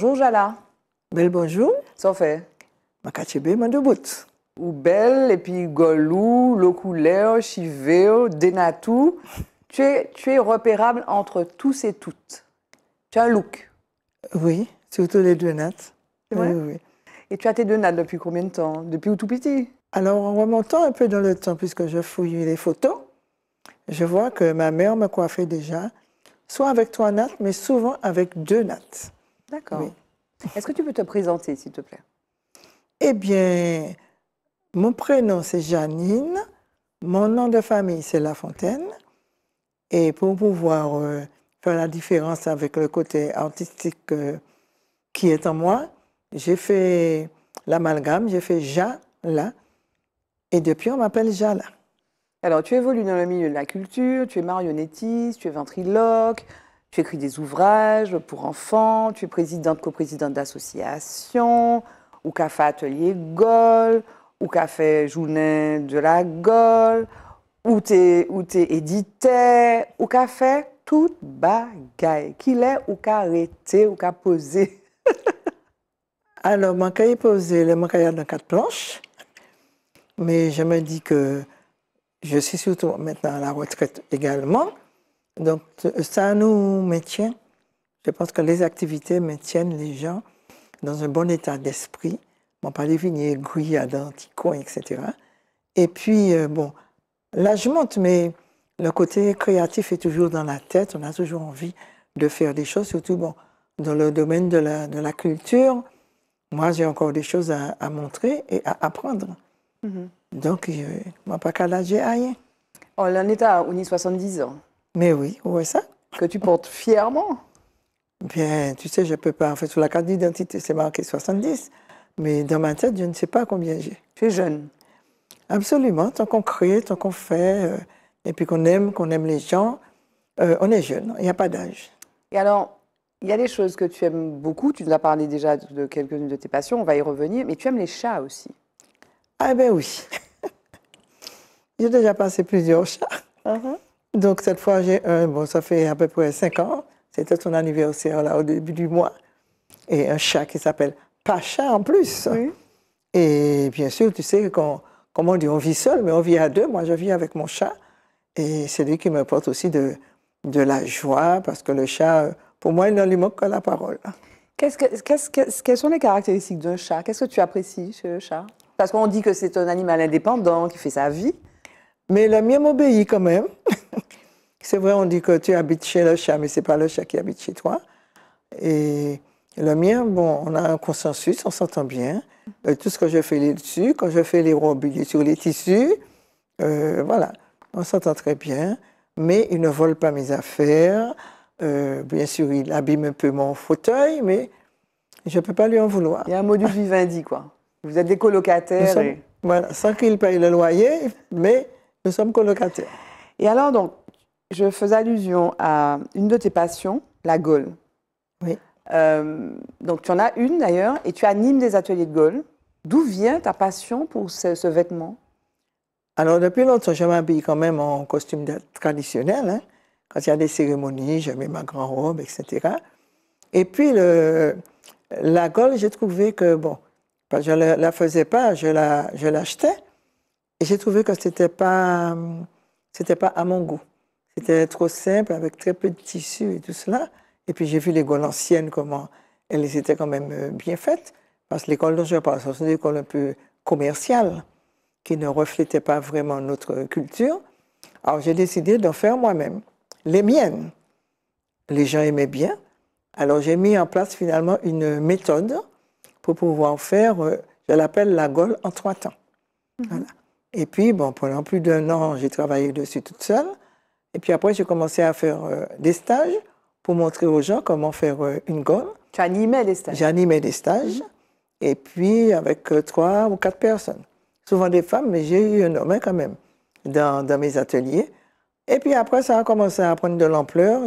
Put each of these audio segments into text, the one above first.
Bonjour Jala. Belle, bonjour. Ça fait. ma douboute. Ou belle, et puis Golou, Lokuleo, Chiveo, Denatou. Tu es, tu es repérable entre tous et toutes. Tu as un look. Oui, surtout les deux nattes. Oui, oui. Et tu as tes deux nattes depuis combien de temps Depuis où tout petit Alors, en remontant un peu dans le temps, puisque je fouille les photos, je vois que ma mère me coiffait déjà, soit avec trois nattes, mais souvent avec deux nattes. D'accord. Est-ce que tu peux te présenter, s'il te plaît Eh bien, mon prénom, c'est Janine. Mon nom de famille, c'est La Fontaine. Et pour pouvoir euh, faire la différence avec le côté artistique euh, qui est en moi, j'ai fait l'amalgame, j'ai fait Jala. Et depuis, on m'appelle Jala. Alors, tu évolues dans le milieu de la culture, tu es marionnettiste, tu es ventriloque, tu écris des ouvrages pour enfants, tu es présidente, coprésidente d'associations, ou café Atelier Gaulle, ou café fait Journée de la Gaulle, ou t'es édité, ou café fait toute bagaille. Qu'il est ou qu'a arrêté, ou qu'a posé. Alors, mon cahier posé, le mon cahier dans quatre planches, mais je me dis que je suis surtout maintenant à la retraite également. Donc, ça nous maintient. Je pense que les activités maintiennent les gens dans un bon état d'esprit. Bon, pas les vignes aiguilles, à etc. Et puis, euh, bon bon, l'âge monte, mais le côté créatif est toujours dans la tête. On a toujours envie de faire des choses, surtout, bon, dans le domaine de la, de la culture. Moi, j'ai encore des choses à, à, montrer et à apprendre. Donc -hmm. Donc, euh, moi, pas qu'à l'âge, rien. Oh, on est à 70 ans. Mais oui, où est ça Que tu portes fièrement Bien, tu sais, je peux pas. En fait, sur la carte d'identité, c'est marqué 70. Mais dans ma tête, je ne sais pas combien j'ai. Tu es jeune Absolument. Tant qu'on crée, tant qu'on fait, euh, et puis qu'on aime, qu'on aime les gens, euh, on est jeune. Il n'y a pas d'âge. Et alors, il y a des choses que tu aimes beaucoup. Tu nous as parlé déjà de quelques-unes de tes passions. On va y revenir. Mais tu aimes les chats aussi. Ah ben oui. j'ai déjà passé plusieurs chats. Uh-huh. Donc cette fois, j'ai un, bon, ça fait à peu près 5 ans, c'était son anniversaire là au début du mois, et un chat qui s'appelle Pacha en plus. Oui. Et bien sûr, tu sais, comment on dit, on vit seul, mais on vit à deux. Moi, je vis avec mon chat, et c'est lui qui me porte aussi de, de la joie, parce que le chat, pour moi, il ne lui manque que la parole. quelles sont les caractéristiques d'un chat Qu'est-ce que tu apprécies chez le chat Parce qu'on dit que c'est un animal indépendant qui fait sa vie. Mais la mienne m'obéit quand même. c'est vrai, on dit que tu habites chez le chat, mais c'est pas le chat qui habite chez toi. Et le mien, bon, on a un consensus, on s'entend bien. Euh, tout ce que je fais là-dessus, quand je fais les robes, sur les tissus. Euh, voilà, on s'entend très bien. Mais il ne vole pas mes affaires. Euh, bien sûr, il abîme un peu mon fauteuil, mais je ne peux pas lui en vouloir. Il y a un modus vivendi, quoi. Vous êtes des colocataires. Voilà, sans qu'il paye le loyer, mais nous sommes colocataires. Et alors, donc, je faisais allusion à une de tes passions, la Gaule. Oui. Euh, donc, tu en as une d'ailleurs, et tu animes des ateliers de Gaule. D'où vient ta passion pour ce, vêtement Alors, depuis longtemps, je m'habille quand même en costume traditionnel. Hein. Quand il y a des cérémonies, je mets ma grande robe, etc. Et puis, le, la Gaule, j'ai trouvé que, bon, je ne la, faisais pas, je l'achetais. La, et j'ai trouvé que c'était pas, c'était pas à mon goût. C'était trop simple, avec très peu de tissu et tout cela. Et puis j'ai vu l'école anciennes, comment elles étaient quand même euh, bien faites. Parce que l'école dont je parle, c'est une école un peu commerciale, qui ne reflétait pas vraiment notre culture. Alors j'ai décidé d'en faire moi-même, les miennes. Les gens aimaient bien. Alors j'ai mis en place finalement une méthode pour pouvoir faire, euh, je l'appelle la gaule en trois temps. Mhm. Voilà. Et puis, bon, pendant plus d'un an, j'ai travaillé dessus toute seule. Et puis après, j'ai commencé à faire euh, des stages pour montrer aux gens comment faire euh, une gomme. Tu animais des stages J'animais des stages. Mhm. Et puis, avec euh, trois ou quatre personnes. Souvent des femmes, mais j'ai eu un homme hein, quand même dans, mes ateliers. Et puis après, ça a commencé à prendre de l'ampleur.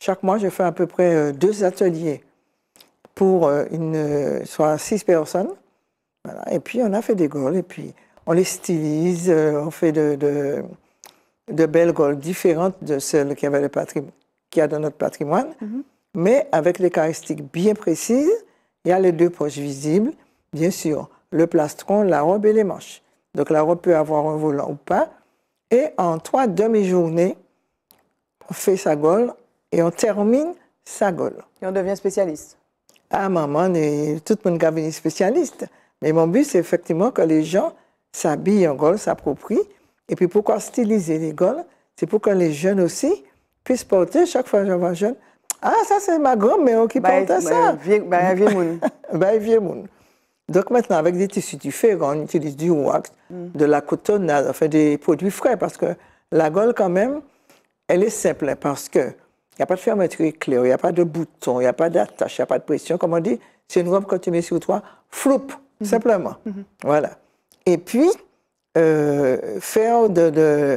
Chaque mois, je fais à peu près deux ateliers pour une, soit six personnes. Et puis, on a fait des gommes Et puis, on les stylise, euh, on fait de, belles goules différentes de celles qu'il y, a dans notre patrimoine, mhm. mais avec des caractéristiques bien précises. Il y a les deux poches visibles, bien sûr, le plastron, la robe et les manches. Donc la robe peut avoir un volant ou pas. Et en trois demi-journées, on fait sa gaule et on termine sa gaule. Et on devient spécialiste. Ah, maman, tout le monde est spécialiste. Mais mon but, c'est effectivement que les gens s'habille en Gaule, s'approprie. Et puis pourquoi styliser les Gaules C'est pour que les jeunes aussi puissent porter, chaque fois que je vois un jeune, ah, ça c'est ma grand-mère qui bah, porte bah, ça. Bah, vieux monde. bah, vieux Donc maintenant, avec des tissus différents, on utilise du wax, mm. de la cotonnade, enfin des produits frais, parce que la Gaule, quand même, elle est simple, parce que il n'y a pas de fermeture éclair, il n'y a pas de bouton, il n'y a pas d'attache, il n'y a pas de pression. Comme on dit, c'est une robe que tu mets sur toi, floupe, mm-hmm. simplement. Mm-hmm. Voilà. Et puis, euh, faire de,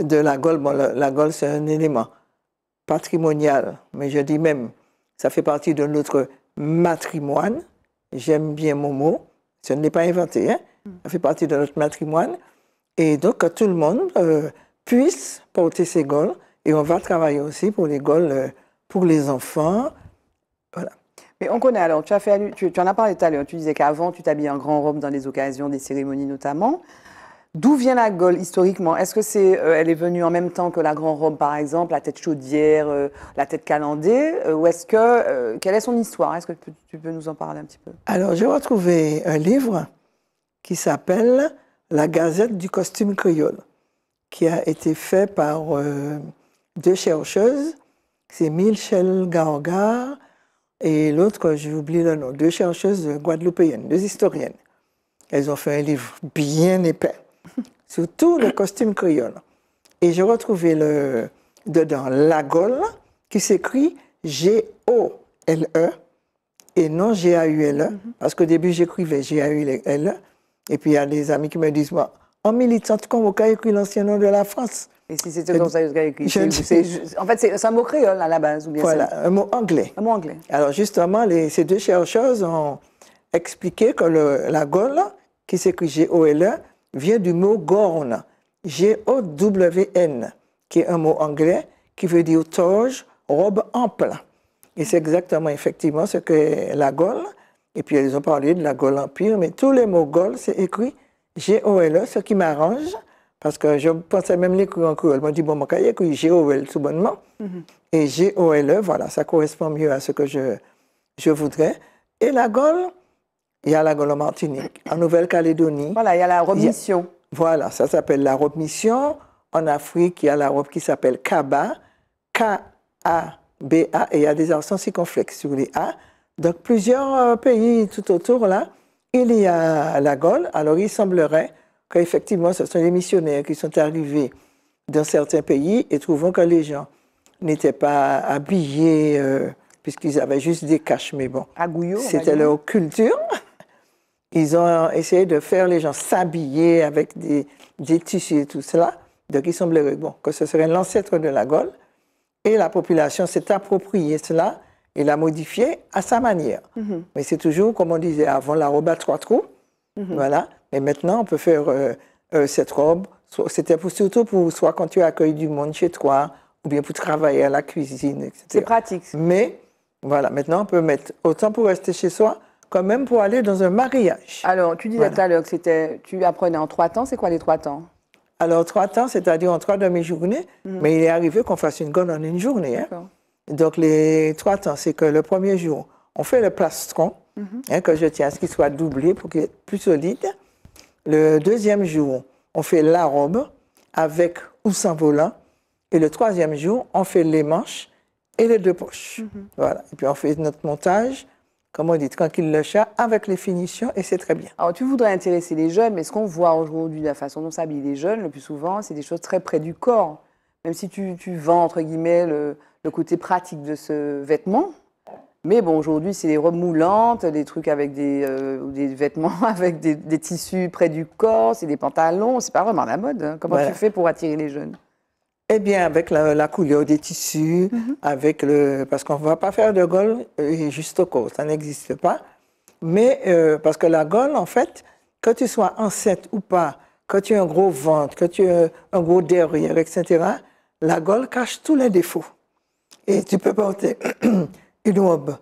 la Gaule, la, la c'est un élément patrimonial, mais je dis même, ça fait partie de notre matrimoine. J'aime bien mon mot, ce n'est pas inventé, hein. ça fait partie de notre matrimoine. Et donc, que tout le monde euh, puisse porter ses Gaules, et on va travailler aussi pour les Gaules, euh, pour les enfants. Voilà. Mais on connaît alors, tu, tu, en as parlé tout à l'heure, tu disais qu'avant tu t'habillais en grand robe dans les occasions, des cérémonies notamment. D'où vient la gaule historiquement Est-ce que c'est, euh, elle est venue en même temps que la grand robe par exemple, la tête chaudière, euh, la tête calendée euh, Ou est-ce que, quelle est son histoire Est-ce que tu, peux nous en parler un petit peu Alors j'ai retrouvé un livre qui s'appelle La Gazette du costume créole, qui a été fait par deux chercheuses, c'est Michel Gaoga et l'autre, j'ai oublié le nom, deux chercheuses guadeloupéennes, deux historiennes. Elles ont fait un livre bien épais sur tout le costume créole. Et j'ai retrouvé le, dedans la Gaule, qui s'écrit G-O-L-E et non G-A-U-L-E, mhm. parce qu'au début j'écrivais G-A-U-L-E. Et puis il y a des amis qui me disent, moi, en militante, tu vous a écrit l'ancien nom de la France. Et si c'était comme ça En fait, c'est un mot créole hein, à la base, ou bien Voilà, un mot anglais. Un mot anglais. Alors, justement, ces deux chercheuses ont expliqué que la Gaule, qui s'écrit G-O-L-E, vient du mot gorn G-O-W-N, qui est un mot anglais qui veut dire toge, robe ample. Et c'est exactement, effectivement, ce que la Gaule. Et puis, ils ont parlé de la Gaule Empire, mais tous les mots Gaule, c'est écrit G-O-L-E, ce qui m'arrange parce que je pensais même les en créole. Je me dit, bon, mon cahier écrire G-O-L tout bonnement. Mhm. Et G-O-L-E, voilà, ça correspond mieux à ce que je, je voudrais. Et la Gaule, il y a la Gaule en Martinique, en Nouvelle-Calédonie. Voilà, il y a la remission. voilà, ça s'appelle la remission. En Afrique, il y a la robe qui s'appelle Kaba, K-A-B-A, et il y a des accents circonflexes sur les A. Donc, plusieurs euh, pays tout autour, là, il y a la Gaule. Alors, il semblerait effectivement ce sont des missionnaires qui sont arrivés dans certains pays et trouvant que les gens n'étaient pas habillés, euh, puisqu'ils avaient juste des caches, mais bon. C'était leur culture. Ils ont essayé de faire les gens s'habiller avec des, des, tissus et tout cela. Donc, il semblerait bon, que ce serait l'ancêtre de la Gaule. Et la population s'est appropriée cela et l'a modifié à sa manière. Mm-hmm. Mais c'est toujours, comme on disait avant, la robe à trois trous. Mm-hmm. Voilà. Et maintenant, on peut faire euh, euh, cette robe. C'était surtout pour soit quand tu accueilles du monde chez toi, ou bien pour travailler à la cuisine, etc. C'est pratique. Mais voilà, maintenant, on peut mettre autant pour rester chez soi, quand même pour aller dans un mariage. Alors, tu disais tout à l'heure que c'était, tu apprenais en trois temps. C'est quoi les trois temps Alors, trois temps, c'est-à-dire en trois demi-journées. Mhm. Mais il est arrivé qu'on fasse une gomme en une journée. Hein. Donc, les trois temps, c'est que le premier jour, on fait le plastron, mhm. hein, que je tiens à ce qu'il soit doublé pour qu'il soit plus solide. Le deuxième jour, on fait la robe avec ou sans volant. Et le troisième jour, on fait les manches et les deux poches. Mhm. Voilà. Et puis on fait notre montage, comme on dit, quand tranquille le chat, avec les finitions et c'est très bien. Alors tu voudrais intéresser les jeunes, mais ce qu'on voit aujourd'hui, la façon dont s'habillent les jeunes, le plus souvent, c'est des choses très près du corps. Même si tu, tu vends, entre guillemets, le côté pratique de ce vêtement, mais bon, aujourd'hui, c'est des remoulantes, des trucs avec des, euh, des vêtements, avec des, tissus près du corps, c'est des pantalons, c'est pas vraiment la mode. Hein. Comment tu fais pour attirer les jeunes Eh bien, avec la, couleur des tissus, mhm. avec le. Parce qu'on ne va pas faire de Gaulle euh, juste au corps, ça n'existe pas. Mais euh, parce que la Gaulle, en fait, que tu sois enceinte ou pas, que tu aies un gros ventre, que tu aies un gros derrière, etc., la Gaulle cache tous les défauts. Et tu peux porter une robe.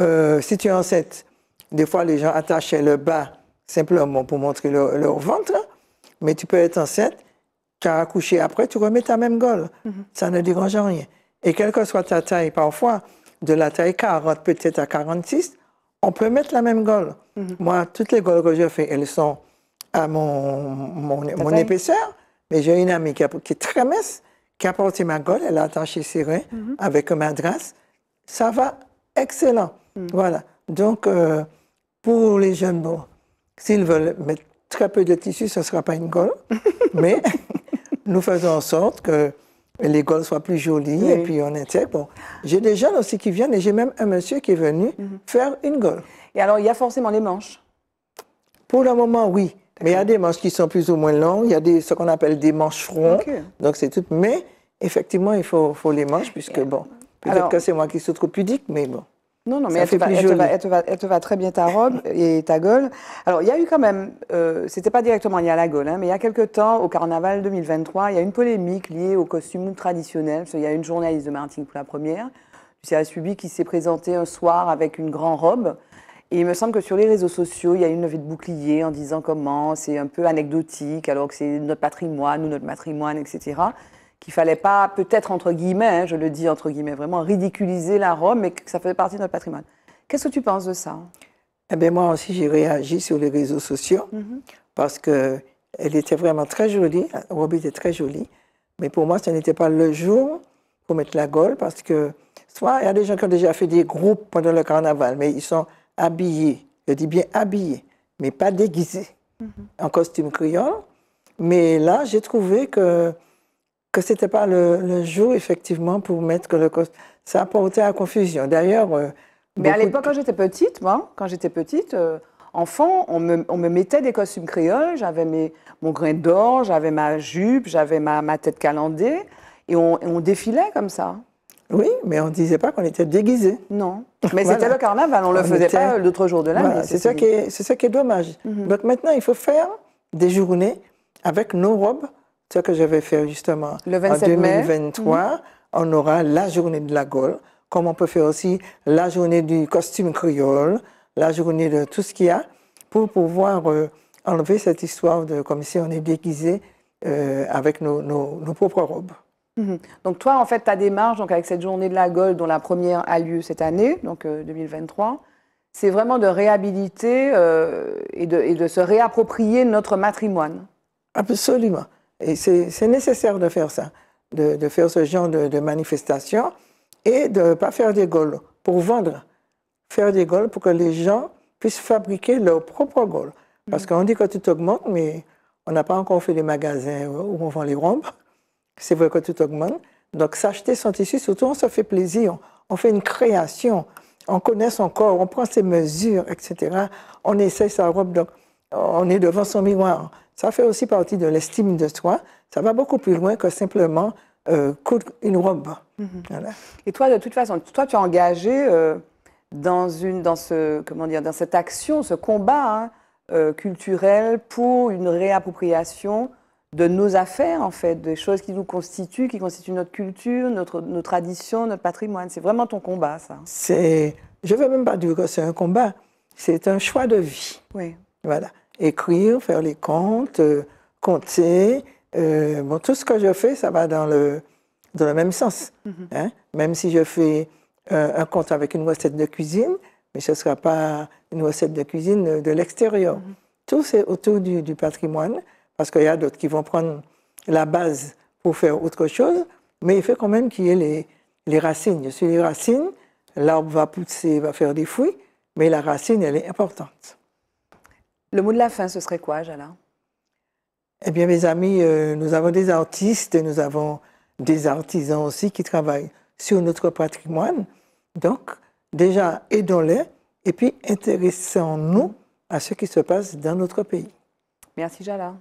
Euh, si tu es enceinte, des fois les gens attachent le bas simplement pour montrer leur, ventre, mais tu peux être enceinte, tu as accouché après, tu remets ta même gaule. Mhm. Ça ne dérange rien. Et quelle que soit ta taille, parfois, de la taille 40 peut-être à 46, on peut mettre la même gaule. Mhm. Moi, toutes les gaules que je fais, elles sont à mon, épaisseur, mais j'ai une amie qui, est très mince, qui a porté ma gueule, elle a attaché ses reins mhm. avec ma madras ça va excellent. Mm. Voilà. Donc, euh, pour les jeunes, bon, s'ils veulent mettre très peu de tissu, ce ne sera pas une gueule. mais nous faisons en sorte que les gueules soient plus jolies et puis on intègre. Bon, j'ai des jeunes aussi qui viennent et j'ai même un monsieur qui est venu mm-hmm. faire une gueule. Et alors, il y a forcément les manches Pour le moment, oui. Mais il y a des manches qui sont plus ou moins longues, il y a des, ce qu'on appelle des manches Donc c'est tout. Mais effectivement, il faut, les manches puisque, bon. Peut-être que c'est moi qui suis trop pudique, mais bon. Non, non, mais elle te, va, elle, elle, te va, très bien ta robe et ta gueule. Alors, il y a eu quand même, euh, c'était pas directement lié à la gueule, hein, mais il y a quelques temps, au carnaval 2023, il y a une polémique liée au costume traditionnel. il y a une journaliste de Martin pour la première, un Subi, qui s'est présentée un soir avec une grande robe. Et il me semble que sur les réseaux sociaux, il y a eu une levée de bouclier en disant comment c'est un peu anecdotique, alors que c'est notre patrimoine ou notre patrimoine, etc qu'il fallait pas, peut-être entre guillemets, hein, je le dis entre guillemets, vraiment ridiculiser la Rome, mais que ça faisait partie de notre patrimoine. Qu'est-ce que tu penses de ça eh bien, moi aussi, j'ai réagi sur les réseaux sociaux mm-hmm. parce que elle était vraiment très jolie. Roby était très jolie. Mais pour moi, ce n'était pas le jour pour mettre la gueule parce que, soit il y a des gens qui ont déjà fait des groupes pendant le carnaval, mais ils sont habillés, je dis bien habillés, mais pas déguisés, mm-hmm. en costume créole. Mais là, j'ai trouvé que que ce n'était pas le, jour, effectivement, pour mettre le costume. Ça a porté à confusion. D'ailleurs. Euh, mais à l'époque, quand j'étais petite, moi, quand j'étais petite, euh, enfant, on me, on me, mettait des costumes créoles. J'avais mon grain d'or, j'avais ma jupe, j'avais ma, ma, tête calandée. Et on, on défilait comme ça. Oui, mais on ne disait pas qu'on était déguisés. Non. Mais c'était le carnaval, on ne le faisait pas l'autre jour de l'année. c'est ça, qui est, ça qui est dommage. Mhm. Donc maintenant, il faut faire des journées avec nos robes ce que je vais faire justement le en 2023, mm-hmm. on aura la journée de la Gaule, comme on peut faire aussi la journée du costume créole, la journée de tout ce qu'il y a, pour pouvoir euh, enlever cette histoire de comme si on est déguisé euh, avec nos, nos, propres robes. Mm-hmm. Donc toi, en fait, ta démarche donc avec cette journée de la Gaule, dont la première a lieu cette année, donc 2023, euh, c'est vraiment de réhabiliter et de, et de se réapproprier notre matrimoine. Absolument. Et c'est nécessaire de faire ça, de, faire ce genre de, manifestation et de ne pas faire des goals pour vendre. Faire des goals pour que les gens puissent fabriquer leurs propres goals. Parce qu'on dit que tout augmente, mais on n'a pas encore fait les magasins où on vend les rompes. C'est vrai que tout augmente. Donc s'acheter son tissu, surtout on se fait plaisir, on, fait une création, on connaît son corps, on prend ses mesures, etc. On essaie sa robe. Donc on est devant son miroir. Ça fait aussi partie de l'estime de soi. Ça va beaucoup plus loin que simplement euh, une robe. Mhm. Et toi, de toute façon, toi, tu es engagé euh, dans, une, dans, ce, comment dire, dans cette action, ce combat hein, euh, culturel pour une réappropriation de nos affaires, en fait, des choses qui nous constituent, qui constituent notre culture, notre, nos traditions, notre patrimoine. C'est vraiment ton combat, ça. C'est, je ne veux même pas dire que c'est un combat, c'est un choix de vie. Oui. Voilà écrire, faire les comptes, euh, compter. Euh, bon, tout ce que je fais, ça va dans le, dans le même sens. Mhm. Hein. Même si je fais un compte avec une recette de cuisine, mais ce ne sera pas une recette de cuisine de l'extérieur. Mhm. Tout c'est autour du, patrimoine, parce qu'il y a d'autres qui vont prendre la base pour faire autre chose, mais il faut quand même qu'il y ait les, les racines. Sur les racines, l'arbre va pousser, va faire des fruits, mais la racine, elle est importante. Le mot de la fin, ce serait quoi, Jala Eh bien, mes amis, euh, nous avons des artistes, nous avons des artisans aussi qui travaillent sur notre patrimoine. Donc, déjà, aidons-les et puis intéressons-nous à ce qui se passe dans notre pays. Merci, Jala.